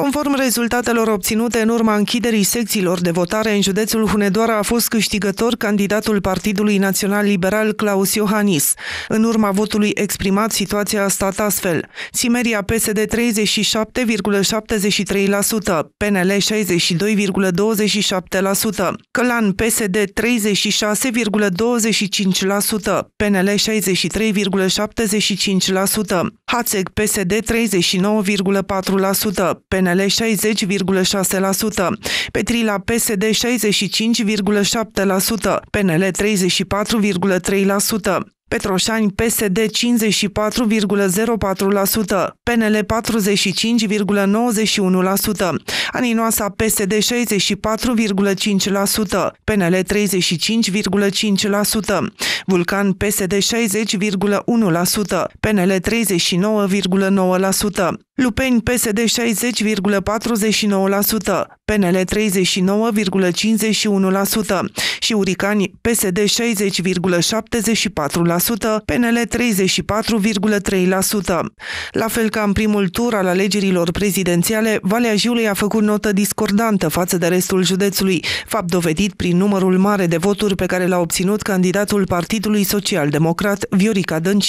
Conform rezultatelor obținute în urma închiderii secțiilor de votare în județul Hunedoara a fost câștigător candidatul Partidului Național Liberal Claus Iohannis. În urma votului exprimat, situația a stat astfel. Simeria PSD 37,73%, PNL 62,27%, Călan PSD 36,25%, PNL 63,75%, Hațeg PSD 39,4%, PNL PNL 60,6%, Petrila PSD 65,7%, PNL 34,3%. Petroșani PSD 54,04%, PNL 45,91%, Aninoasa PSD 64,5%, PNL 35,5%, Vulcan PSD 60,1%, PNL 39,9%. Lupeni PSD 60,49%, PNL 39,51% și Uricani PSD 60,74%, PNL 34,3%. La fel ca în primul tur al alegerilor prezidențiale, Valea Jiului a făcut notă discordantă față de restul județului, fapt dovedit prin numărul mare de voturi pe care l-a obținut candidatul Partidului Social Democrat Viorica Dăncilă.